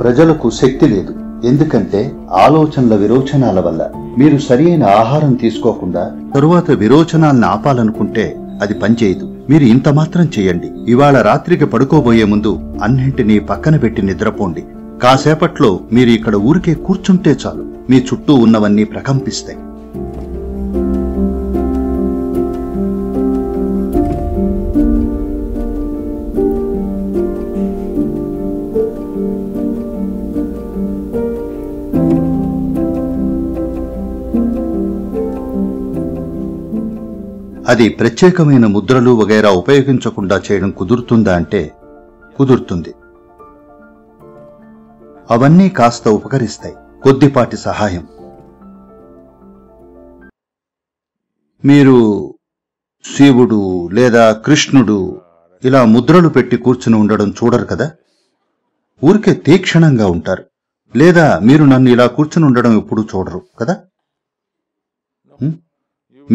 ప్రజలకు శక్తి లేదు ఎందుకంటే ఆలోచనల విరోచనాల వల్ల మీరు సరియైన ఆహారం తీసుకోకుండా తరువాత విరోచనాలను ఆపాలనుకుంటే అది పనిచేయదు మీరు ఇంత మాత్రం చేయండి ఇవాళ రాత్రికి పడుకోబోయే ముందు అన్నింటినీ పక్కన పెట్టి నిద్రపోండి కాసేపట్లో మీరు ఇక్కడ ఊరికే కూర్చుంటే చాలు మీ చుట్టూ ఉన్నవన్నీ ప్రకంపిస్తాయి అది ప్రత్యేకమైన ముద్రలు వగైరా ఉపయోగించకుండా చేయడం కుదురుతుందా అంటే కుదురుతుంది అవన్నీ కాస్త ఉపకరిస్తాయి కొద్దిపాటి సహాయం మీరు శివుడు లేదా కృష్ణుడు ఇలా ముద్రలు పెట్టి కూర్చుని ఉండడం చూడరు కదా ఊరికే తీక్షణంగా ఉంటారు లేదా మీరు నన్ను ఇలా కూర్చుని ఉండడం ఎప్పుడూ చూడరు కదా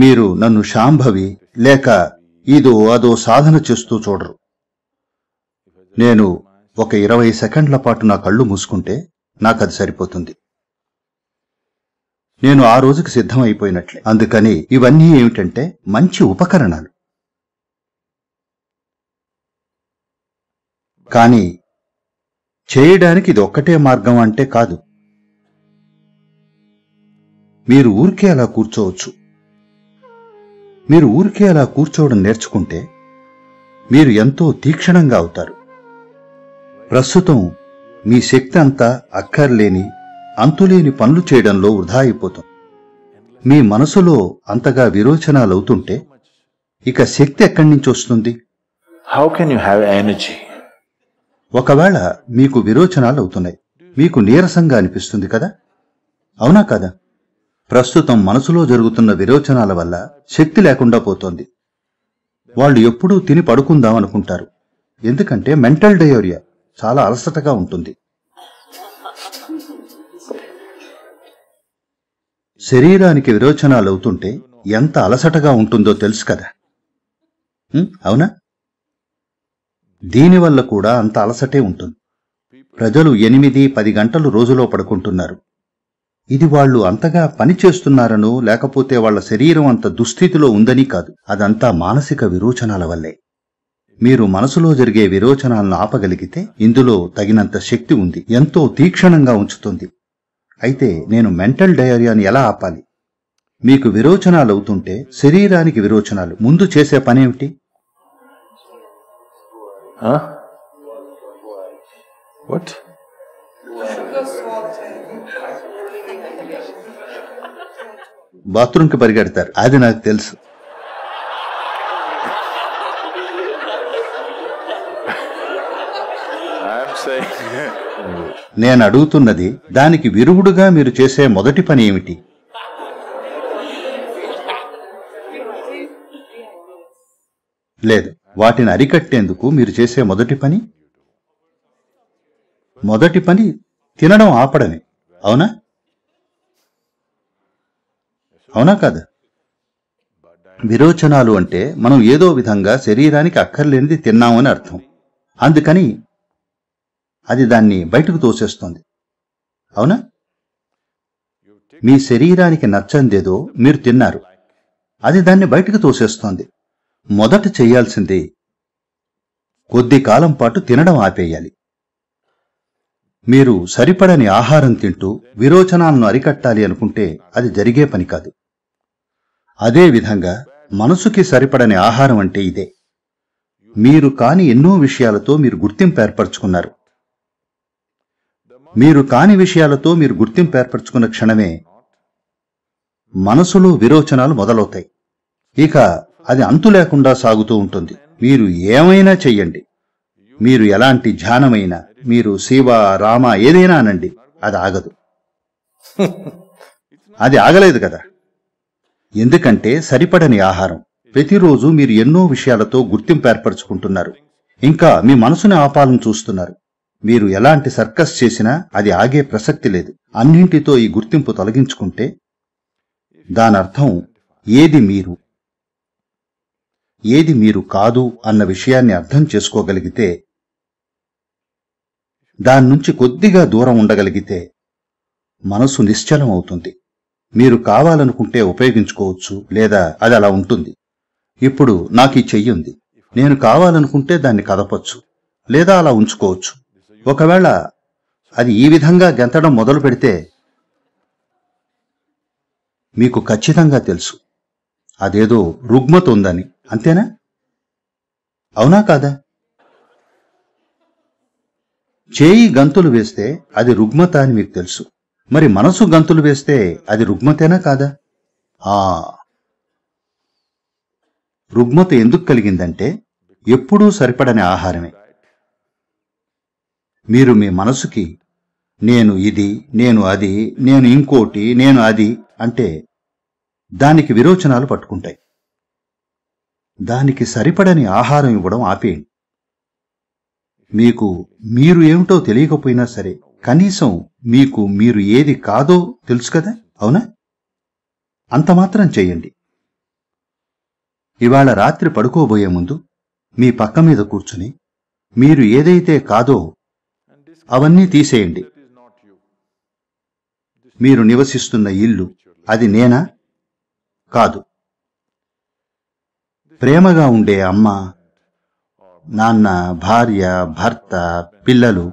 మీరు నన్ను శాంభవి లేక ఇదో అదో సాధన చేస్తూ చూడరు నేను ఒక ఇరవై సెకండ్ల పాటు నా కళ్ళు మూసుకుంటే నాకది సరిపోతుంది నేను ఆ రోజుకి సిద్ధమైపోయినట్లే అందుకని ఇవన్నీ ఏమిటంటే మంచి ఉపకరణాలు కానీ చేయడానికి ఇది ఒక్కటే మార్గం అంటే కాదు మీరు ఊరికే అలా కూర్చోవచ్చు మీరు ఊరికే అలా కూర్చోవడం నేర్చుకుంటే మీరు ఎంతో తీక్షణంగా అవుతారు ప్రస్తుతం మీ శక్తి అంతా అక్కర్లేని అంతులేని పనులు చేయడంలో వృధా అయిపోతుంది మీ మనసులో అంతగా విరోచనాలు అవుతుంటే ఇక శక్తి ఎక్కడి నుంచి వస్తుంది how can you have energy ఒకవేళ మీకు విరోచనాలు అవుతున్నాయి మీకు నీరసంగా అనిపిస్తుంది కదా అవునా కదా ప్రస్తుతం మనసులో జరుగుతున్న విరోచనాల వల్ల శక్తి లేకుండా పోతోంది వాళ్ళు ఎప్పుడూ తిని పడుకుందాం అనుకుంటారు ఎందుకంటే మెంటల్ డయోరియా చాలా అలసటగా ఉంటుంది శరీరానికి విరోచనాలు అవుతుంటే ఎంత అలసటగా ఉంటుందో తెలుసు కదా అవునా దీనివల్ల కూడా అంత అలసటే ఉంటుంది ప్రజలు ఎనిమిది పది గంటలు రోజులో పడుకుంటున్నారు ఇది వాళ్లు అంతగా పనిచేస్తున్నారనో లేకపోతే వాళ్ల శరీరం అంత దుస్థితిలో ఉందని కాదు అదంతా మానసిక విరోచనాల వల్లే మీరు మనసులో జరిగే విరోచనాలను ఆపగలిగితే ఇందులో తగినంత శక్తి ఉంది ఎంతో తీక్షణంగా ఉంచుతుంది అయితే నేను మెంటల్ డయరియాని ఎలా ఆపాలి మీకు విరోచనాలు అవుతుంటే శరీరానికి విరోచనాలు ముందు చేసే పనేమిటి వాట్ బాత్రూమ్కి పరిగెడతారు అది నాకు తెలుసు నేను అడుగుతున్నది దానికి విరుగుడుగా మీరు చేసే మొదటి పని ఏమిటి లేదు వాటిని అరికట్టేందుకు మీరు చేసే మొదటి పని మొదటి పని తినడం ఆపడమే అవునా అవునా కాదు విరోచనాలు అంటే మనం ఏదో విధంగా శరీరానికి అక్కర్లేనిది తిన్నామని అర్థం అందుకని అది దాన్ని బయటకు తోసేస్తుంది అవునా మీ శరీరానికి నచ్చందేదో మీరు తిన్నారు అది దాన్ని బయటకు తోసేస్తోంది మొదట చేయాల్సింది కొద్ది కాలం పాటు తినడం ఆపేయాలి మీరు సరిపడని ఆహారం తింటూ విరోచనాలను అరికట్టాలి అనుకుంటే అది జరిగే పని కాదు అదేవిధంగా మనసుకి సరిపడని ఆహారం అంటే ఇదే మీరు కాని ఎన్నో విషయాలతో మీరు గుర్తింపు ఏర్పరచుకున్నారు మీరు కాని విషయాలతో మీరు గుర్తింపు ఏర్పరచుకున్న క్షణమే మనసులో విరోచనాలు మొదలవుతాయి ఇక అది అంతు లేకుండా సాగుతూ ఉంటుంది మీరు ఏమైనా చెయ్యండి మీరు ఎలాంటి ధ్యానమైనా మీరు శివ రామ ఏదైనా అనండి అది ఆగదు అది ఆగలేదు కదా ఎందుకంటే సరిపడని ఆహారం ప్రతిరోజు మీరు ఎన్నో విషయాలతో గుర్తింపు ఏర్పరచుకుంటున్నారు ఇంకా మీ మనసుని ఆపాలను చూస్తున్నారు మీరు ఎలాంటి సర్కస్ చేసినా అది ఆగే ప్రసక్తి లేదు అన్నింటితో ఈ గుర్తింపు తొలగించుకుంటే దానర్థం ఏది మీరు ఏది మీరు కాదు అన్న విషయాన్ని అర్థం చేసుకోగలిగితే దాన్నుంచి కొద్దిగా దూరం ఉండగలిగితే మనసు నిశ్చలం అవుతుంది మీరు కావాలనుకుంటే ఉపయోగించుకోవచ్చు లేదా అది అలా ఉంటుంది ఇప్పుడు నాకు ఈ చెయ్యి ఉంది నేను కావాలనుకుంటే దాన్ని కదపచ్చు లేదా అలా ఉంచుకోవచ్చు ఒకవేళ అది ఈ విధంగా గెంతడం మొదలు పెడితే మీకు ఖచ్చితంగా తెలుసు అదేదో రుగ్మత ఉందని అంతేనా అవునా కాదా చేయి గంతులు వేస్తే అది రుగ్మత అని మీకు తెలుసు మరి మనసు గంతులు వేస్తే అది రుగ్మతేనా కాదా ఆ రుగ్మత ఎందుకు కలిగిందంటే ఎప్పుడూ సరిపడని ఆహారమే మీరు మీ మనసుకి నేను ఇది నేను అది నేను ఇంకోటి నేను అది అంటే దానికి విరోచనాలు పట్టుకుంటాయి దానికి సరిపడని ఆహారం ఇవ్వడం ఆపేయండి మీకు మీరు ఏమిటో తెలియకపోయినా సరే కనీసం మీకు మీరు ఏది కాదో తెలుసు కదా అవునా అంత మాత్రం చేయండి ఇవాళ రాత్రి పడుకోబోయే ముందు మీ పక్క మీద కూర్చుని మీరు ఏదైతే కాదో అవన్నీ తీసేయండి మీరు నివసిస్తున్న ఇల్లు అది నేనా కాదు ప్రేమగా ఉండే అమ్మ నాన్న భార్య భర్త పిల్లలు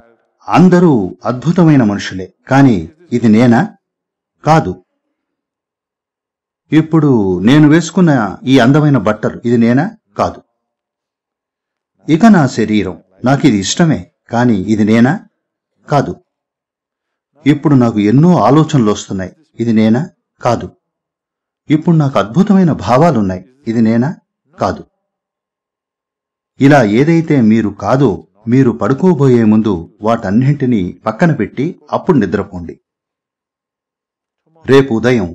అందరూ అద్భుతమైన మనుషులే కానీ ఇది నేనా కాదు ఇప్పుడు నేను వేసుకున్న ఈ అందమైన బట్టలు ఇది నేనా కాదు ఇక నా శరీరం నాకు ఇది ఇష్టమే కానీ ఇది నేనా కాదు ఇప్పుడు నాకు ఎన్నో ఆలోచనలు వస్తున్నాయి ఇది నేనా కాదు ఇప్పుడు నాకు అద్భుతమైన భావాలున్నాయి ఇది నేనా కాదు ఇలా ఏదైతే మీరు కాదో మీరు పడుకోబోయే ముందు వాటన్నింటినీ పక్కన పెట్టి అప్పుడు నిద్రపోండి రేపు ఉదయం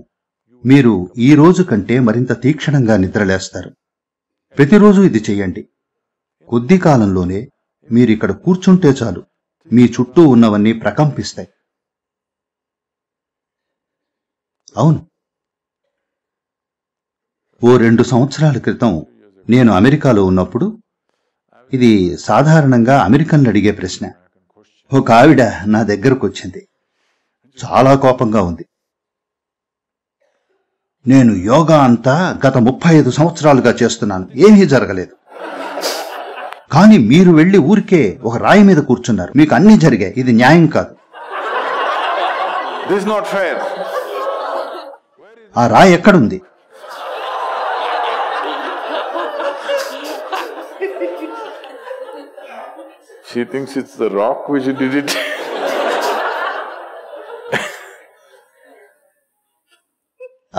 మీరు ఈ రోజు కంటే మరింత తీక్షణంగా నిద్రలేస్తారు ప్రతిరోజు ఇది చేయండి కొద్ది కాలంలోనే మీరు ఇక్కడ కూర్చుంటే చాలు మీ చుట్టూ ఉన్నవన్నీ ప్రకంపిస్తాయి అవును ఓ రెండు సంవత్సరాల క్రితం నేను అమెరికాలో ఉన్నప్పుడు ఇది సాధారణంగా అమెరికన్లు అడిగే ప్రశ్న ఒక ఆవిడ నా దగ్గరకు వచ్చింది చాలా కోపంగా ఉంది నేను యోగా అంతా గత ముప్పై ఐదు సంవత్సరాలుగా చేస్తున్నాను ఏమీ జరగలేదు కానీ మీరు వెళ్ళి ఊరికే ఒక రాయి మీద కూర్చున్నారు మీకు అన్నీ జరిగాయి ఇది న్యాయం కాదు ఆ రాయి ఎక్కడుంది She thinks it's the rock which did it.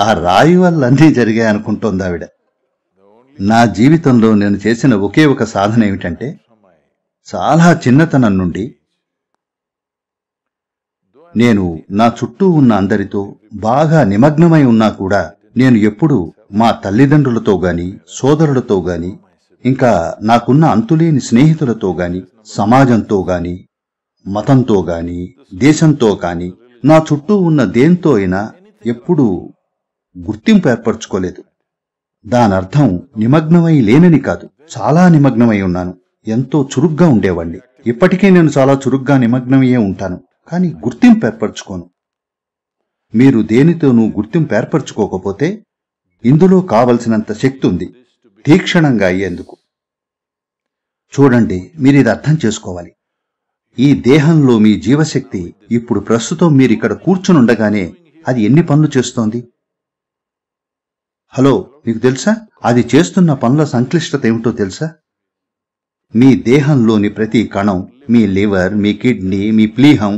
ఆ రాయి వల్ల అన్నీ జరిగాయి అనుకుంటోంది ఆవిడ నా జీవితంలో నేను చేసిన ఒకే ఒక సాధన ఏమిటంటే చాలా చిన్నతనం నుండి నేను నా చుట్టూ ఉన్న అందరితో బాగా నిమగ్నమై ఉన్నా కూడా నేను ఎప్పుడూ మా తల్లిదండ్రులతో గాని సోదరులతో గాని ఇంకా నాకున్న అంతులేని స్నేహితులతో గాని సమాజంతో గాని మతంతో గాని దేశంతో గాని నా చుట్టూ ఉన్న దేంతో అయినా ఎప్పుడూ గుర్తింపు ఏర్పరచుకోలేదు దానర్థం నిమగ్నమై లేనని కాదు చాలా నిమగ్నమై ఉన్నాను ఎంతో చురుగ్గా ఉండేవాణ్ణి ఇప్పటికే నేను చాలా చురుగ్గా నిమగ్నమయ్యే ఉంటాను కానీ గుర్తింపు ఏర్పరచుకోను మీరు దేనితోనూ గుర్తింపు ఏర్పరచుకోకపోతే ఇందులో కావలసినంత శక్తి ఉంది తీక్షణంగా అయ్యేందుకు చూడండి మీరు ఇది అర్థం చేసుకోవాలి ఈ దేహంలో మీ జీవశక్తి ఇప్పుడు ప్రస్తుతం మీరు ఇక్కడ కూర్చునుండగానే అది ఎన్ని పనులు చేస్తోంది హలో మీకు తెలుసా అది చేస్తున్న పనుల సంక్లిష్టత ఏమిటో తెలుసా మీ దేహంలోని ప్రతి కణం మీ లివర్ మీ కిడ్నీ మీ ప్లీహం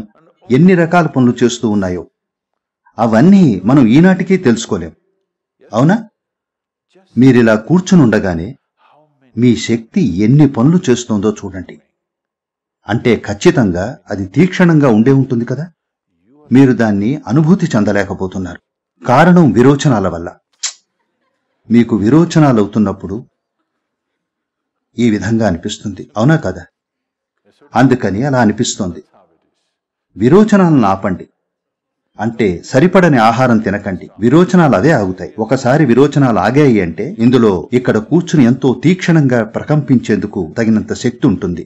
ఎన్ని రకాల పనులు చేస్తూ ఉన్నాయో అవన్నీ మనం ఈనాటికి తెలుసుకోలేం అవునా మీరిలా కూర్చునుండగానే మీ శక్తి ఎన్ని పనులు చేస్తోందో చూడండి అంటే ఖచ్చితంగా అది తీక్షణంగా ఉండే ఉంటుంది కదా మీరు దాన్ని అనుభూతి చెందలేకపోతున్నారు కారణం విరోచనాల వల్ల మీకు విరోచనాలవుతున్నప్పుడు ఈ విధంగా అనిపిస్తుంది అవునా కదా అందుకని అలా అనిపిస్తోంది విరోచనాలను ఆపండి అంటే సరిపడని ఆహారం తినకండి విరోచనాలు అదే ఆగుతాయి ఒకసారి విరోచనాలు ఆగాయి అంటే ఇందులో ఇక్కడ కూర్చుని ఎంతో తీక్షణంగా ప్రకంపించేందుకు తగినంత శక్తి ఉంటుంది